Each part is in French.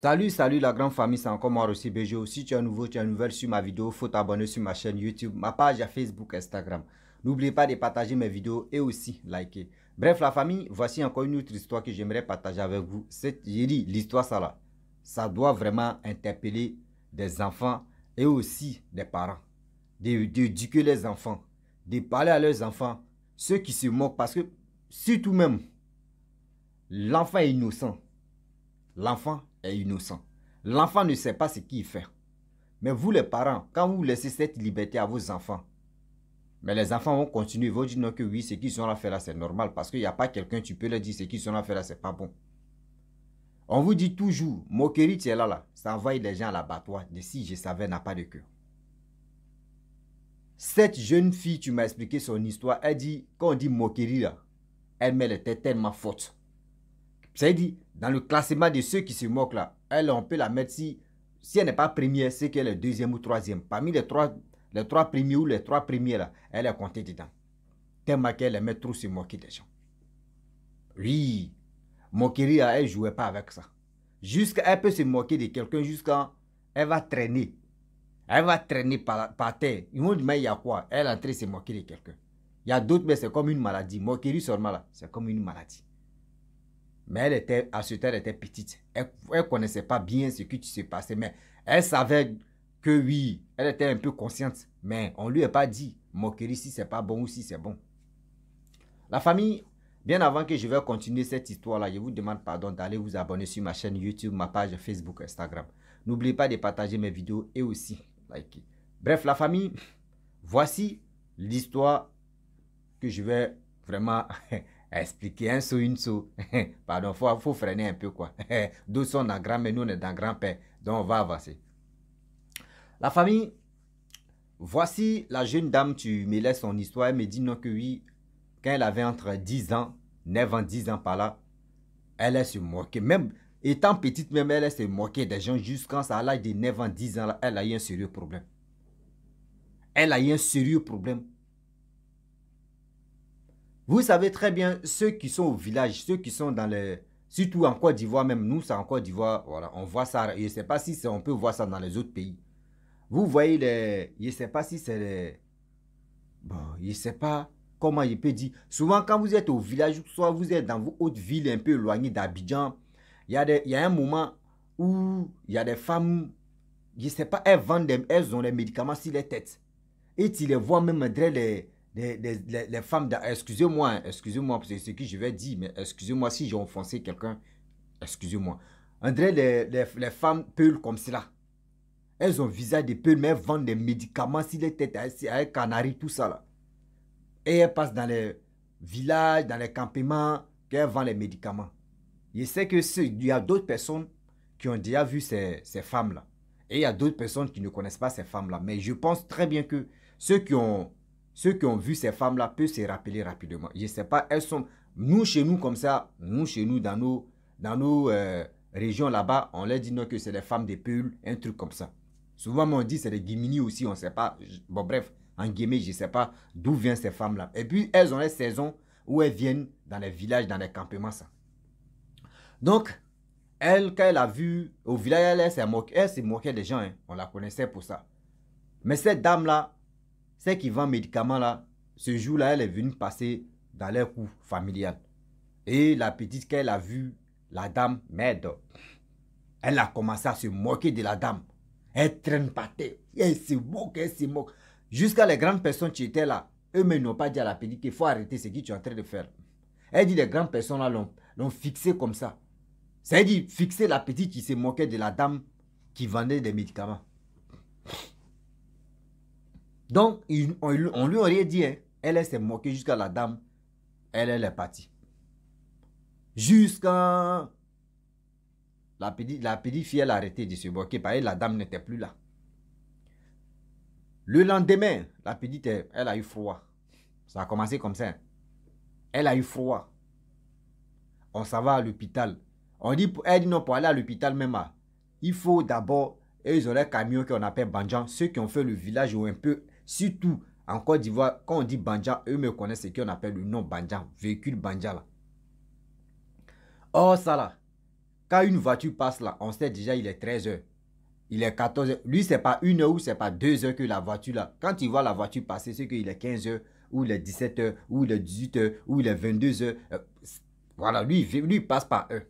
Salut, salut la grande famille, c'est encore moi Rossi Bejo. Si tu es nouveau, tu es nouvelle sur ma vidéo, faut t'abonner sur ma chaîne YouTube, ma page à Facebook, Instagram. N'oubliez pas de partager mes vidéos et aussi liker. Bref, la famille, voici encore une autre histoire que j'aimerais partager avec vous. j'ai dit, l'histoire, ça là, ça doit vraiment interpeller des enfants et aussi des parents. D'éduquer les enfants, de parler à leurs enfants, ceux qui se moquent, parce que surtout même, l'enfant est innocent. L'enfant est innocent. L'enfant ne sait pas ce qu'il fait. Mais vous, les parents, quand vous laissez cette liberté à vos enfants, mais les enfants vont continuer, vous vont non que oui, ce qu'ils ont à faire là, c'est normal. Parce qu'il n'y a pas quelqu'un, tu peux leur dire ce qu'ils ont à faire là, c'est pas bon. On vous dit toujours, moquerie, tu es là, là. Ça envoie les gens à l'abattoir. De si je savais, n'a pas de cœur. Cette jeune fille, tu m'as expliqué son histoire. Elle dit, quand on dit moquerie, là, elle met les têtes tellement fortes. Ça dit, dans le classement de ceux qui se moquent là, elle, on peut la mettre si, elle n'est pas première, c'est qu'elle est deuxième ou troisième. Parmi les trois, les trois premiers ou les trois premiers là, elle est comptée dedans. Tellement qu'elle aimait trop se moquer des gens. Oui, moquerie, hein, elle ne jouait pas avec ça. Jusqu'à, elle peut se moquer de quelqu'un jusqu'à, elle va traîner. Elle va traîner par, terre. Ils vont dire, mais il y a quoi Elle est en se moquer de quelqu'un. Il y a d'autres, mais c'est comme une maladie. Moquerie seulement là, c'est comme une maladie. Mais elle était, à ce temps, elle était petite. Elle ne connaissait pas bien ce qui se passait, mais elle savait que oui, elle était un peu consciente. Mais on ne lui a pas dit, moquerie, si c'est pas bon ou si c'est bon. La famille, bien avant que je vais continuer cette histoire-là, je vous demande pardon d'aller vous abonner sur ma chaîne YouTube, ma page Facebook, Instagram. N'oubliez pas de partager mes vidéos et aussi liker. Bref, la famille, voici l'histoire que je vais vraiment expliquer un saut, une saut. Pardon, il faut, freiner un peu quoi. D'où sont dans grand mais nous on est dans grand-père. Donc on va avancer. La famille, voici la jeune dame, tu me laisses son histoire, elle me dit non que oui, quand elle avait entre 10 ans, 9 ans, 10 ans par là, elle est se moquer. Même étant petite, même elle se moquer des gens jusqu'à l'âge de 9 ans, 10 ans, elle a eu un sérieux problème. Elle a eu un sérieux problème. Vous savez très bien, ceux qui sont au village, ceux qui sont dans les... Surtout en Côte d'Ivoire, même nous, c'est en Côte d'Ivoire, voilà, on voit ça. Je ne sais pas si on peut voir ça dans les autres pays. Vous voyez les... Je ne sais pas si c'est les... Bon, je ne sais pas comment je peux dire. Souvent, quand vous êtes au village, soit vous êtes dans vos autres villes un peu éloignées d'Abidjan, il y, a un moment où il y a des femmes, je ne sais pas, elles vendent, elles ont les médicaments sur les têtes. Et tu les vois même derrière les les, femmes, excusez-moi, hein, excusez-moi, c'est ce que je vais dire, mais excusez-moi si j'ai offensé quelqu'un, excusez-moi. André, les, femmes peulent comme cela. Elles ont visage de peul, mais elles vendent des médicaments si les têtes, hein, avec canari, tout ça là. Et elles passent dans les villages, dans les campements, qu'elles vendent les médicaments. Je sais que y a d'autres personnes qui ont déjà vu ces, ces femmes-là. Et il y a d'autres personnes qui ne connaissent pas ces femmes-là. Mais je pense très bien que ceux qui ont ceux qui ont vu ces femmes-là peuvent se rappeler rapidement. Je ne sais pas, elles sont, nous chez nous comme ça, nous chez nous dans nos, dans nos euh, régions là-bas, on leur dit non que c'est des femmes des peules, un truc comme ça. Souvent on dit c'est des guimini aussi, on ne sait pas. Bon bref, en guillemets, je ne sais pas d'où viennent ces femmes-là. Et puis elles ont les saisons où elles viennent dans les villages, dans les campements ça. Donc, elle, quand elle a vu au village, elle, elle s'est moquée, des gens. Hein. On la connaissait pour ça. Mais cette dame-là, celle qui vend médicaments là, ce jour-là, elle est venue passer dans leur cours familial. Et la petite qu'elle a vue, la dame, merde, elle a commencé à se moquer de la dame. Elle traîne par terre. Elle se moque, elle se moque. Jusqu'à les grandes personnes qui étaient là, eux-mêmes n'ont pas dit à la petite qu'il faut arrêter ce que tu es en train de faire. Elle dit les grandes personnes là l'ont fixé comme ça. Ça dit, fixer la petite qui se moquait de la dame qui vendait des médicaments. Donc, on, lui aurait dit, hein, elle s'est moquée jusqu'à la dame. Elle, elle est partie. Jusqu'à... La petite, la fille, elle a arrêté de se moquer. que la dame n'était plus là. Le lendemain, la petite, elle a eu froid. Ça a commencé comme ça. Hein. Elle a eu froid. On s'en va à l'hôpital. On dit, elle dit non, pour aller à l'hôpital même, ah, il faut d'abord, ils ont leur camion qu'on appelle Banjan, ceux qui ont fait le village ou un peu Surtout en Côte d'Ivoire, quand on dit Banja, eux me connaissent ce qu'on appelle le nom Banja, véhicule Banja là. Or, ça là, quand une voiture passe là, on sait déjà il est 13h. Il est 14h. Lui, c'est pas une heure ou c'est pas deux heures que la voiture là. Quand il voit la voiture passer, c'est qu'il est 15h ou il est 17h ou il est 18h ou il est 22h. Euh, voilà, lui, lui, passe par eux.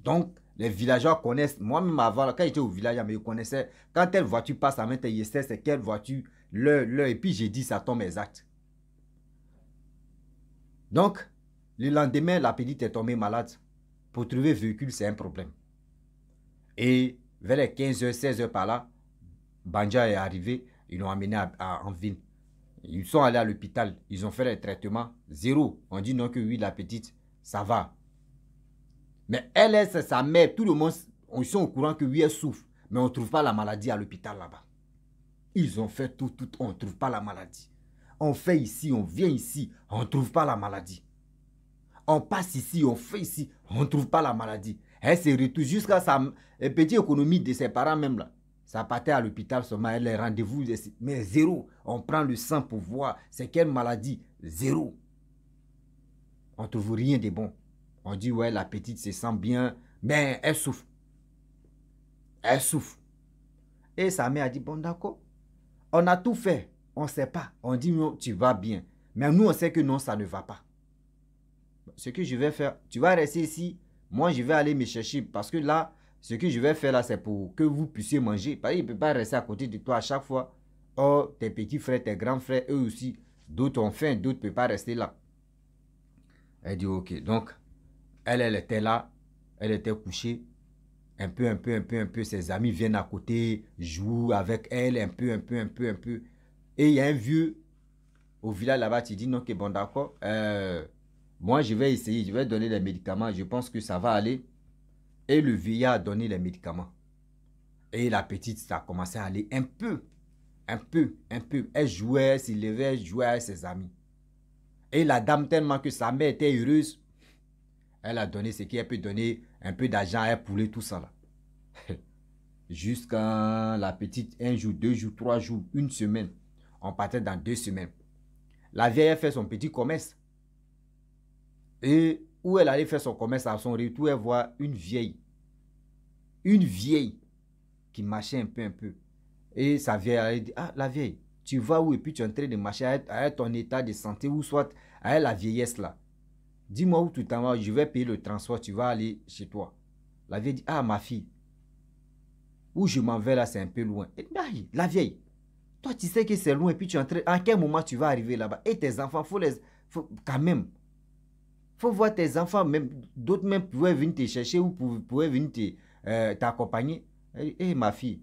Donc, les villageois connaissent, moi-même avant, quand j'étais au village, ils connaissaient, quand telle voiture passe à main, ils c'est quelle voiture, l'heure, l'heure, et puis j'ai dit, ça tombe exact. Donc, le lendemain, la petite est tombée malade. Pour trouver véhicule, c'est un problème. Et vers les 15h, 16h par là, Banja est arrivé, ils l'ont amené en ville. Ils sont allés à l'hôpital, ils ont fait les traitement. zéro. On dit non que oui, la petite, ça va. Mais elle, elle c'est sa mère. Tout le monde, ils sont au courant que lui elle souffre. Mais on ne trouve pas la maladie à l'hôpital là-bas. Ils ont fait tout, tout. On ne trouve pas la maladie. On fait ici, on vient ici. On ne trouve pas la maladie. On passe ici, on fait ici. On ne trouve pas la maladie. Elle s'est retourne jusqu'à sa petite économie de ses parents même là. Ça partait à l'hôpital seulement, elle les rendez-vous, mais zéro. On prend le sang pour voir c'est quelle maladie, zéro. On ne trouve rien de bon. On dit, ouais, la petite se sent bien, mais elle souffre. Elle souffre. Et sa mère a dit, bon, d'accord, on a tout fait, on ne sait pas. On dit, non, tu vas bien. Mais nous, on sait que non, ça ne va pas. Ce que je vais faire, tu vas rester ici, moi, je vais aller me chercher parce que là, ce que je vais faire là, c'est pour que vous puissiez manger. Parce qu'il ne peut pas rester à côté de toi à chaque fois. Or, tes petits frères, tes grands frères, eux aussi, d'autres ont faim, d'autres ne peuvent pas rester là. Elle dit, ok, donc, elle, elle était là, elle était couchée. Un peu, un peu, un peu, un peu, ses amis viennent à côté, jouent avec elle, un peu, un peu, un peu, un peu. Et il y a un vieux au village là-bas, qui dit, non, que bon, d'accord, euh, moi je vais essayer, je vais donner les médicaments, je pense que ça va aller. Et le vieillard a donné les médicaments. Et la petite, ça a commencé à aller un peu, un peu, un peu. Elle jouait, s'il levait, elle jouait avec ses amis. Et la dame, tellement que sa mère était heureuse, elle a donné ce qu'elle peut donner, un peu d'argent à un poulet, tout ça Jusqu'à la petite, un jour, deux jours, trois jours, une semaine. On partait dans deux semaines. La vieille fait son petit commerce. Et où elle allait faire son commerce à son retour, elle voit une vieille. Une vieille qui marchait un peu, un peu. Et sa vieille, elle dit, ah, la vieille, tu vas où Et puis tu es en train de marcher à, à ton état de santé ou soit à la vieillesse là. Dis-moi où tu t'en vas, je vais payer le transport, tu vas aller chez toi. La vieille dit, ah ma fille, où je m'en vais là, c'est un peu loin. la vieille, toi tu sais que c'est loin et puis tu entres. En quel moment tu vas arriver là-bas Et tes enfants, faut les, quand même, faut voir tes enfants, même d'autres même pouvaient venir te chercher ou pouvaient venir euh, t'accompagner. Euh, ma fille,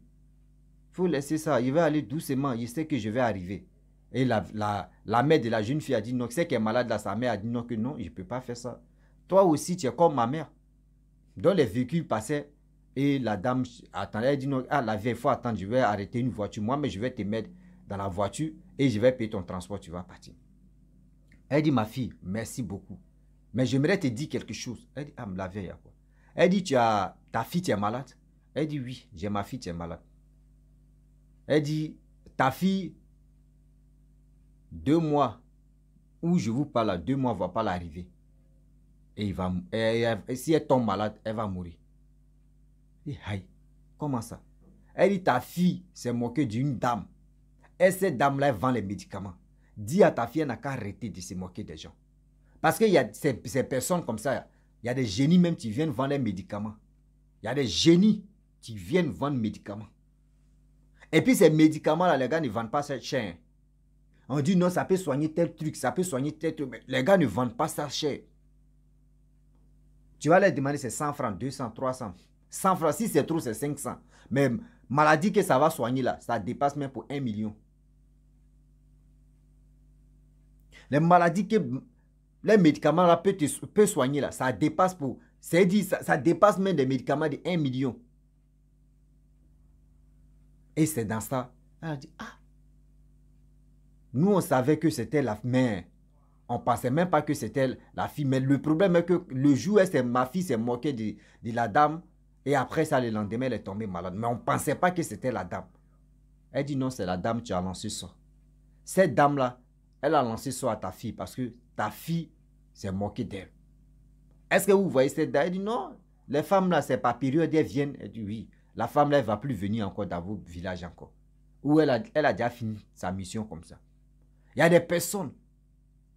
faut laisser ça, il vais aller doucement, je sais que je vais arriver. Et la, mère de la jeune fille a dit non, c'est qu'elle est malade là, sa mère a dit non, que non, je ne peux pas faire ça. Toi aussi, tu es comme ma mère. Dans les véhicules passaient et la dame attendait, elle dit non, ah, la vieille faut attendre. je vais arrêter une voiture, moi, mais je vais te mettre dans la voiture et je vais payer ton transport, tu vas partir. Elle dit, ma fille, merci beaucoup. Mais j'aimerais te dire quelque chose. Elle dit, ah, la vieille, quoi. Elle dit, tu as, ta fille, tu es malade. Elle dit, oui, j'ai ma fille, tu es malade. Elle dit, ta fille, deux mois où je vous parle, deux mois ne va pas l'arriver. Et, il va, si elle tombe malade, elle va mourir. Et aïe, comment ça Elle dit ta fille s'est moquée d'une dame. Et cette dame-là vend les médicaments. Dis à ta fille, elle n'a qu'à arrêter de se moquer des gens. Parce qu'il y a ces, personnes comme ça, il y a des génies même qui viennent vendre les médicaments. Il y a des génies qui viennent vendre les médicaments. Et puis ces médicaments-là, les gars ne vendent pas cette chaîne. On dit non, ça peut soigner tel truc, ça peut soigner tel truc. Mais les gars ne vendent pas ça cher. Tu vas leur demander c'est 100 francs, 200, 300. 100 francs, si c'est trop, c'est 500. Mais maladie que ça va soigner là, ça dépasse même pour 1 million. Les maladies que les médicaments là peuvent, soigner là, ça dépasse pour. C'est dit, ça, ça dépasse même des médicaments de 1 million. Et c'est dans ça. Elle dit, ah, nous, on savait que c'était la mère. On pensait même pas que c'était la fille. Mais le problème est que le jour ma fille s'est moquée de, la dame, et après ça, le lendemain, elle est tombée malade. Mais on ne pensait pas que c'était la dame. Elle dit non, c'est la dame, tu as lancé ça. Cette dame-là, elle a lancé ça à ta fille parce que ta fille s'est moquée d'elle. Est-ce que vous voyez cette dame Elle dit non, les femmes là, c'est pas période, elles viennent. Elle dit oui, la femme là, elle va plus venir encore dans vos villages encore. Ou elle elle a déjà fini sa mission comme ça. Il y a des personnes.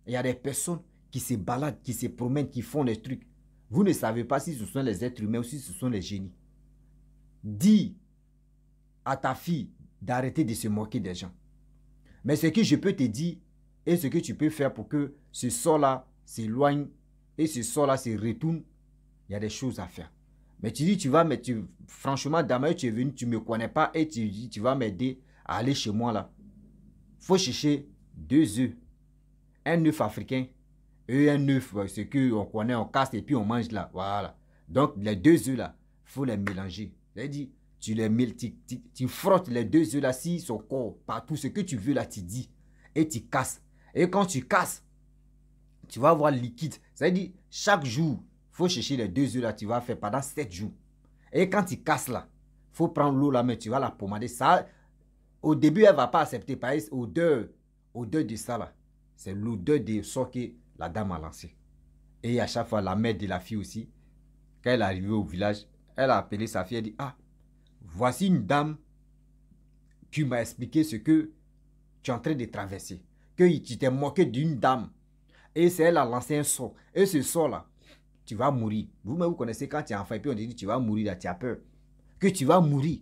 Il y a des personnes qui se baladent, qui se promènent, qui font des trucs. Vous ne savez pas si ce sont les êtres humains ou si ce sont les génies. Dis à ta fille d'arrêter de se moquer des gens. Mais ce que je peux te dire et ce que tu peux faire pour que ce sort-là s'éloigne et ce sort-là se retourne, il y a des choses à faire. Mais tu dis, tu vas, mais tu, franchement, dame tu es venu, tu ne me connais pas et tu dis, tu vas m'aider à aller chez moi là. faut chercher deux œufs, un œuf africain et un œuf, euh, ce qu'on connaît, on casse et puis on mange là. Voilà. Donc, les deux œufs là, il faut les mélanger. cest dit tu les tu, frottes les deux œufs là, si son corps, partout, ce que tu veux là, tu dis. Et tu casses. Et quand tu casses, tu vas avoir liquide. Ça veut dire, chaque jour, il faut chercher les deux œufs là, tu vas faire pendant sept jours. Et quand tu casses là, il faut prendre l'eau là, mais tu vas la pommader. Ça, au début, elle ne va pas accepter, par exemple, odeur, au de ça, c'est l'odeur des son que la dame a lancé. Et à chaque fois, la mère de la fille aussi, quand elle est arrivée au village, elle a appelé sa fille, elle dit, ah, voici une dame qui m'a expliqué ce que tu es en train de traverser. Que tu t'es moqué d'une dame. Et c'est elle a lancé un sort. Et ce sort-là, tu vas mourir. Vous-même, vous connaissez quand tu es enfant et puis on te dit, tu vas mourir, là, tu as peur. Que tu vas mourir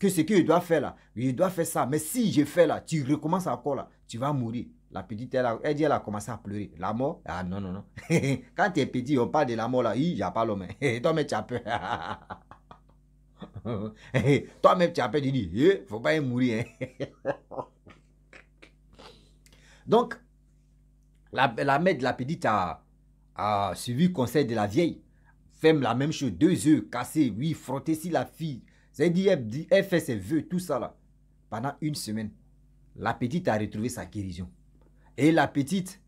que ce qu'il doit faire là, il doit faire ça. Mais si je fais là, tu recommences encore là, tu vas mourir. La petite, elle a, dit, elle a commencé à pleurer. La mort Ah non, non, non. Quand tu es petit, on parle de la mort là. Il n'y a pas l'homme. Hein. Toi-même, tu as peur. Toi-même, tu as peur. Tu dis, il eh, ne faut pas y mourir. Hein. Donc, la, mère de la petite a, suivi le conseil de la vieille. Ferme la même chose. Deux œufs cassés, oui, frottez Si la fille dit, elle fait ses voeux, tout ça là. Pendant une semaine, la petite a retrouvé sa guérison. Et la petite,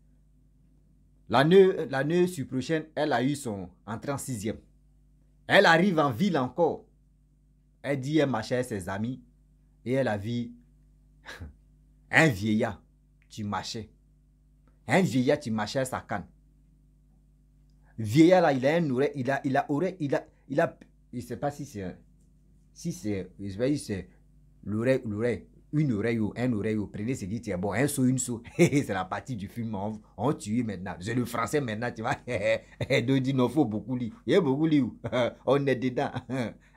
l'année sur prochaine, elle a eu son entrée en sixième. Elle arrive en ville encore. Elle dit, elle marchait avec ses amis. Et elle a vu un vieillard, tu marchais. Un vieillard, tu marchais sa canne. Vieillard là, il a un oreille, il a, il a oreille, il a, il a, il sait pas si c'est un si c'est, c'est l'oreille, l'oreille, une oreille ou un oreille ou prenez, c'est dit, tiens, bon, un saut, une saut. c'est la partie du film, on, on tue maintenant. C'est le français maintenant, tu vois. Donc, dit, non, faut beaucoup lire. Il y a beaucoup lire. on est dedans.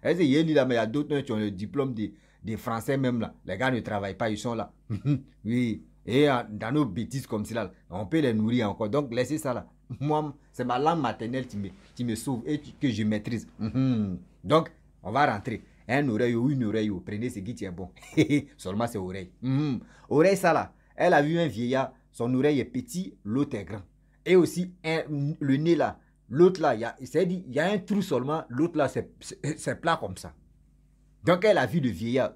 Il y a là, mais il y a d'autres hein, qui ont le diplôme des, des Français même là. Les gars ne travaillent pas, ils sont là. oui. Et euh, dans nos bêtises comme cela, on peut les nourrir encore. Donc, laissez ça là. Moi, c'est ma langue maternelle qui me, qui me sauve et que je maîtrise. Donc, on va rentrer. Un hein, oreille ou une oreille, ou. Oh, prenez ce qui tient bon. Seulement c'est oreille. Hmm. Oreille, ça là. Elle a vu un vieillard, son oreille est petite, l'autre est grand. Et aussi, le nez là, l'autre là, il dit, il y a un trou seulement, l'autre là, c'est plat comme ça. Donc elle a vu le vieillard.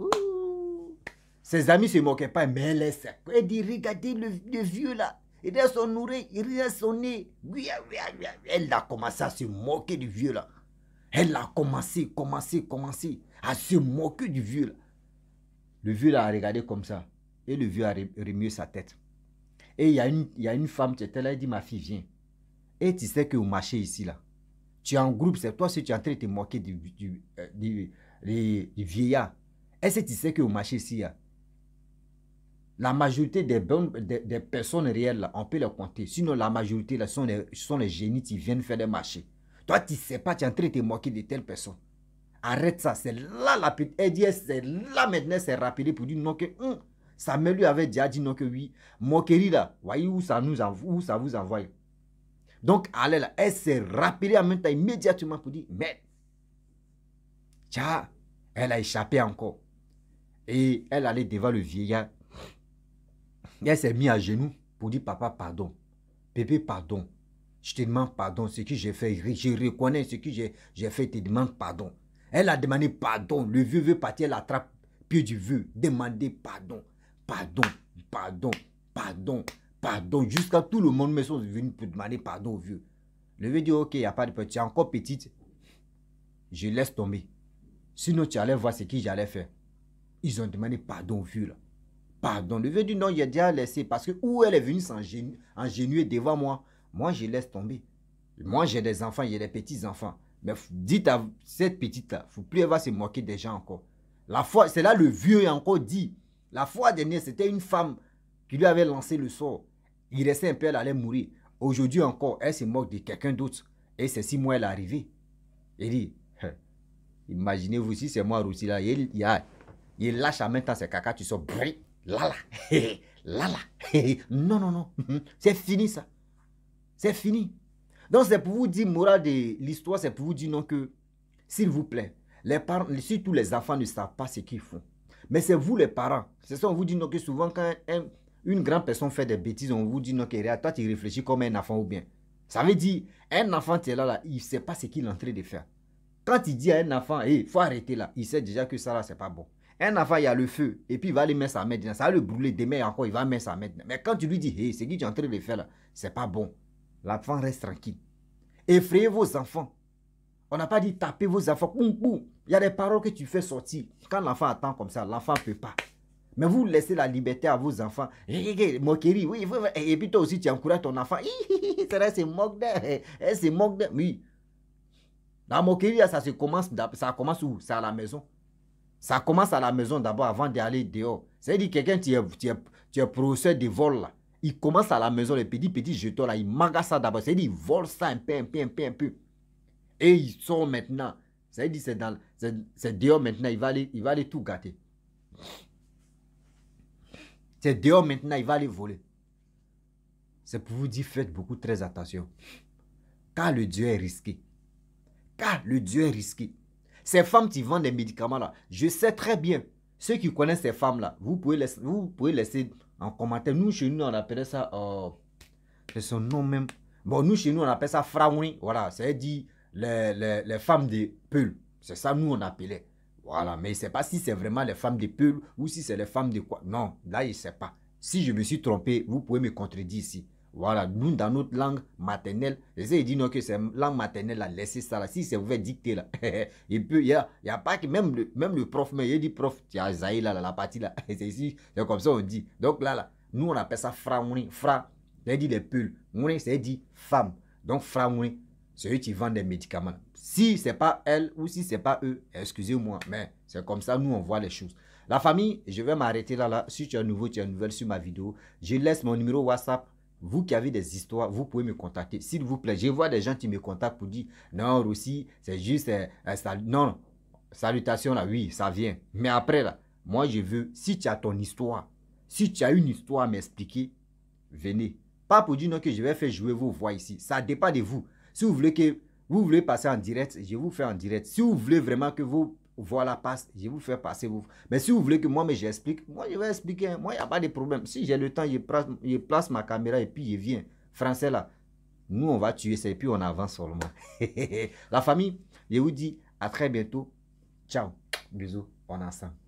Ses amis ne se moquaient pas, mais elle est Elle dit, regardez le, vieux là. Il a son oreille, il a son nez. Elle a commencé à se moquer du vieux là. Elle a commencé, commencé, commencé à se moquer du vieux. Le vieux l'a regardé comme ça. Et le vieux a remué sa tête. Et il y, a une, y a une femme qui était là, elle dit, ma fille, viens. Et tu sais que au marché ici, là. Tu es en groupe, c'est toi si tu es en train de te moquer du, euh, vieillard. Est-ce que tu sais que au marché ici, La majorité des, des, personnes réelles, on peut les compter. Sinon, la majorité, là, sont les, sont les génies qui viennent faire des marchés. Toi, tu ne sais pas, tu es en train de te moquer de telle personne. Arrête ça, c'est là la Elle dit, eh, c'est là maintenant, c'est rappelé pour dire non que sa hmm, Samuel lui avait déjà dit non que oui. Moquerie là, voyez où ça, nous où ça vous envoie. Donc, elle s'est eh, rappelée en même temps immédiatement pour dire mais Tiens, elle a échappé encore. Et elle allait devant le vieillard. Elle s'est mise à genoux pour dire Papa, pardon. Pépé, pardon. Je te demande pardon. Ce que j'ai fait, je reconnais ce que j'ai fait, je te demande pardon. Elle a demandé pardon. Le vieux veut partir, elle attrape pied du vieux. Demander pardon, pardon, pardon, pardon, pardon. Jusqu'à tout le monde me sont venus pour demander pardon au vieux. Le vieux dit, ok, il n'y a pas de petit. Encore petite, je laisse tomber. Sinon, tu allais voir ce que j'allais faire. Ils ont demandé pardon au vieux. Là. Pardon. Le vieux dit, non, il a déjà laissé. Parce que où elle est venue s'engénuer devant moi, moi, je laisse tomber. Moi, j'ai des enfants, j'ai des petits-enfants. Mais dites à cette petite-là, faut plus va se moquer des gens encore. La fois, c'est là le vieux encore dit. La fois dernière, c'était une femme qui lui avait lancé le sort. Il restait un peu, elle allait mourir. Aujourd'hui encore, elle se moque de quelqu'un d'autre. Et c'est six mois, elle est arrivée. dit, hein, imaginez-vous si c'est moi aussi là, il, lâche à même temps ses caca, tu sors, là là. Non, non, non, c'est fini ça. C'est fini. Donc c'est pour vous dire, moral de l'histoire, c'est pour vous dire non que, s'il vous plaît, les parents, surtout les enfants ne savent pas ce qu'ils font. Mais c'est vous les parents. C'est ça, on vous dit non que souvent quand une grande personne fait des bêtises, on vous dit non que toi tu réfléchis comme un enfant ou bien. Ça veut dire, un enfant qui est là, là il ne sait pas ce qu'il est en train de faire. Quand il dit à un enfant, il faut arrêter là, il sait déjà que ça là, c'est pas bon. Un enfant, il y a le feu, et puis il va aller mettre sa main dedans. Ça va le brûler, demain encore, il va mettre sa main dedans. Mais quand tu lui dis, hey, ce que tu es en train de faire là, c'est pas bon l'enfant reste tranquille. Effrayez vos enfants. On n'a pas dit taper vos enfants. Il y a des paroles que tu fais sortir. Quand l'enfant attend comme ça, l'enfant ne peut pas. Mais vous laissez la liberté à vos enfants. Eh, eh, eh, moquerie, oui. Et puis toi aussi, tu encourages ton enfant. C'est vrai, c'est moque d'elle. Elle se moque d'elle. Oui. La moquerie, ça, se commence, ça commence où C'est à la maison. Ça commence à la maison d'abord avant d'aller dehors. C'est-à-dire quelqu'un, tu es, procès de vol là il commence à la maison, les petits, petits jetons là, il mange ça d'abord. C'est-à-dire, ils ça un peu, un peu, un peu, un peu. Et ils sont maintenant. C'est-à-dire, c'est, c'est, dehors maintenant, il va, aller, il va aller tout gâter. C'est dehors maintenant, il va aller voler. C'est pour vous dire, faites beaucoup très attention. Car le Dieu est risqué. Car le Dieu est risqué. Ces femmes qui vendent des médicaments là, je sais très bien. Ceux qui connaissent ces femmes là, vous pouvez, vous pouvez laisser en commentaire. Nous, chez nous, on appelait ça. Euh, c'est son nom même. Bon, nous, chez nous, on appelle ça fraouni. Voilà, c'est dit les, les, femmes de Peul. C'est ça, nous, on appelait. Voilà, mais il ne pas si c'est vraiment les femmes de Peul ou si c'est les femmes de quoi. Non, là, il ne sais pas. Si je me suis trompé, vous pouvez me contredire ici. Voilà, nous, dans notre langue maternelle, j'essaie de dire que c'est langue maternelle, là, laissez ça là. Si c'est vous dicter là, il peut, il n'y a, pas que même le, même le prof, mais il dit prof, tu as la partie là, c'est ici, comme ça on dit. Donc là, là, nous on appelle ça fraunin, Fra, c'est dit les pulls. Mouni, c'est dit femme. Donc fraouni, c'est eux qui vendent des médicaments. Si c'est pas elle ou si c'est pas eux, excusez-moi, mais c'est comme ça, nous on voit les choses. La famille, je vais m'arrêter là, là. Si tu es nouveau, tu es nouvelle sur ma vidéo, je laisse mon numéro WhatsApp vous qui avez des histoires, vous pouvez me contacter. S'il vous plaît, je vois des gens qui me contactent pour dire non, Russie, c'est juste. un euh, euh, salut. non, salutation là, oui, ça vient. Mais après là, moi je veux, si tu as ton histoire, si tu as une histoire à m'expliquer, venez. Pas pour dire non que je vais faire jouer vos voix ici. Ça dépend de vous. Si vous voulez que vous voulez passer en direct, je vous fais en direct. Si vous voulez vraiment que vous voilà, passe, je vous fais passer. Vous. Mais si vous voulez que moi, mais j'explique, moi, je vais expliquer. Hein. Moi, il n'y a pas de problème. Si j'ai le temps, je place, ma caméra et puis je viens. Français, là, nous, on va tuer ça et puis on avance seulement. La famille, je vous dis à très bientôt. Ciao. Bisous. On ensemble.